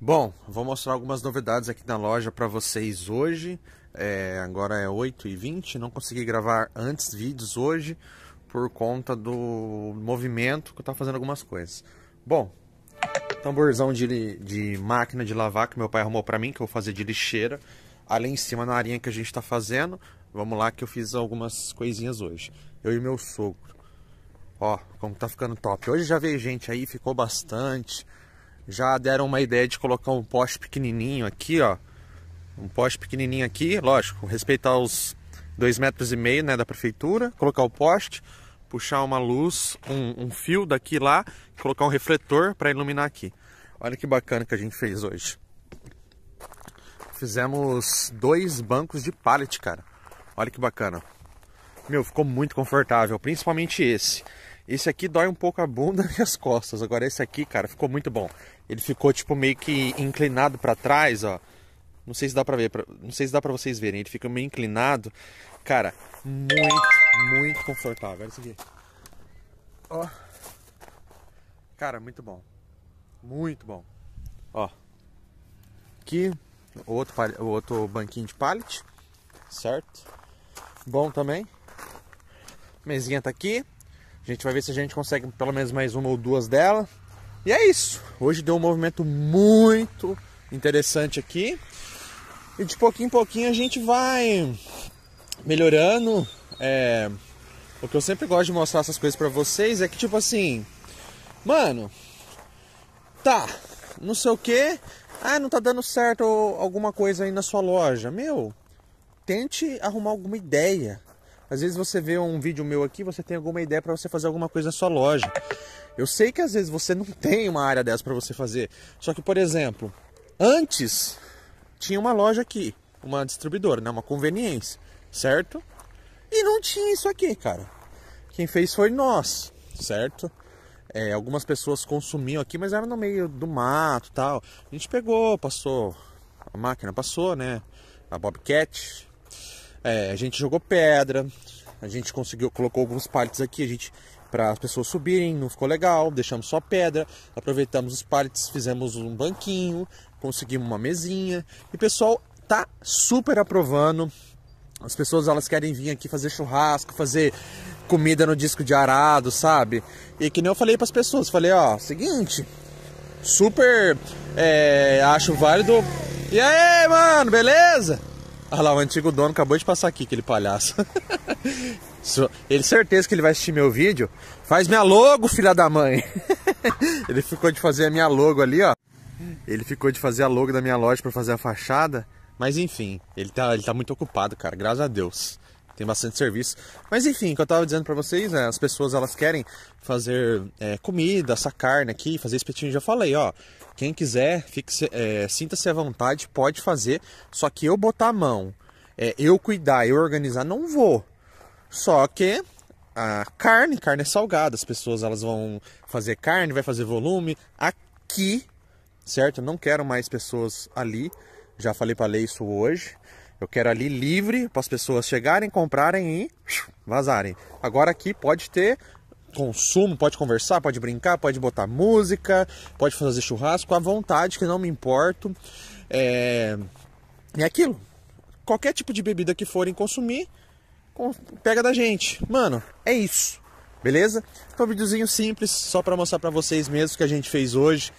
Bom, vou mostrar algumas novidades aqui na loja para vocês hoje. É, agora é 8h20, não consegui gravar antes vídeos hoje por conta do movimento que eu estava fazendo algumas coisas. Bom, tamborzão de, de máquina de lavar que meu pai arrumou para mim, que eu vou fazer de lixeira. Ali em cima na arinha que a gente está fazendo, vamos lá que eu fiz algumas coisinhas hoje. Eu e meu sogro. Ó, como tá ficando top. Hoje já veio gente aí, ficou bastante já deram uma ideia de colocar um poste pequenininho aqui, ó. Um poste pequenininho aqui, lógico, respeitar os dois metros e meio, né, da prefeitura. Colocar o poste, puxar uma luz, um, um fio daqui lá, colocar um refletor para iluminar aqui. Olha que bacana que a gente fez hoje. Fizemos dois bancos de pallet, cara. Olha que bacana. Meu, ficou muito confortável, principalmente esse. Esse aqui dói um pouco a bunda e as costas. Agora esse aqui, cara, ficou muito bom. Ele ficou tipo meio que inclinado para trás, ó. Não sei se dá para ver, não sei se dá para vocês verem. Ele fica meio inclinado. Cara, muito, muito confortável. Olha isso aqui. Ó. Cara, muito bom. Muito bom. Ó. Aqui o outro, o outro banquinho de pallet, certo? Bom também. Mesinha tá aqui gente vai ver se a gente consegue pelo menos mais uma ou duas dela. E é isso. Hoje deu um movimento muito interessante aqui. E de pouquinho em pouquinho a gente vai melhorando. É... O que eu sempre gosto de mostrar essas coisas para vocês é que, tipo assim, mano, tá, não sei o que, ah, não tá dando certo alguma coisa aí na sua loja. Meu, tente arrumar alguma ideia. Às vezes você vê um vídeo meu aqui, você tem alguma ideia para você fazer alguma coisa na sua loja. Eu sei que às vezes você não tem uma área dessa para você fazer. Só que, por exemplo, antes tinha uma loja aqui, uma distribuidora, né? uma conveniência, certo? E não tinha isso aqui, cara. Quem fez foi nós, certo? É, algumas pessoas consumiam aqui, mas era no meio do mato tal. A gente pegou, passou, a máquina passou, né? A Bobcat, é, a gente jogou pedra, a gente conseguiu, colocou alguns pallets aqui, a gente para as pessoas subirem, não ficou legal, deixamos só pedra, aproveitamos os pallets, fizemos um banquinho, conseguimos uma mesinha e o pessoal tá super aprovando. As pessoas elas querem vir aqui fazer churrasco, fazer comida no disco de arado, sabe? E que nem eu falei para as pessoas, falei, ó, seguinte, super é, acho válido. E aí, mano, beleza? Olha lá, o antigo dono acabou de passar aqui, aquele palhaço. Ele certeza que ele vai assistir meu vídeo. Faz minha logo, filha da mãe. ele ficou de fazer a minha logo ali, ó. Ele ficou de fazer a logo da minha loja para fazer a fachada. Mas enfim, ele tá, ele tá muito ocupado, cara. Graças a Deus tem bastante serviço. Mas enfim, o que eu estava dizendo para vocês, né, as pessoas elas querem fazer é, comida, essa carne aqui, fazer espetinho. Já falei, ó, quem quiser, é, sinta-se à vontade, pode fazer. Só que eu botar a mão, é, eu cuidar, eu organizar, não vou. Só que a carne, carne é salgada, as pessoas elas vão fazer carne, vai fazer volume aqui, certo? Eu não quero mais pessoas ali. Já falei para ler isso hoje. Eu quero ali livre para as pessoas chegarem, comprarem e vazarem. Agora aqui pode ter consumo, pode conversar, pode brincar, pode botar música, pode fazer churrasco à vontade, que não me importo. É, é aquilo. Qualquer tipo de bebida que forem consumir, pega da gente. Mano, é isso. Beleza? Então, um videozinho simples, só para mostrar para vocês mesmo que a gente fez hoje.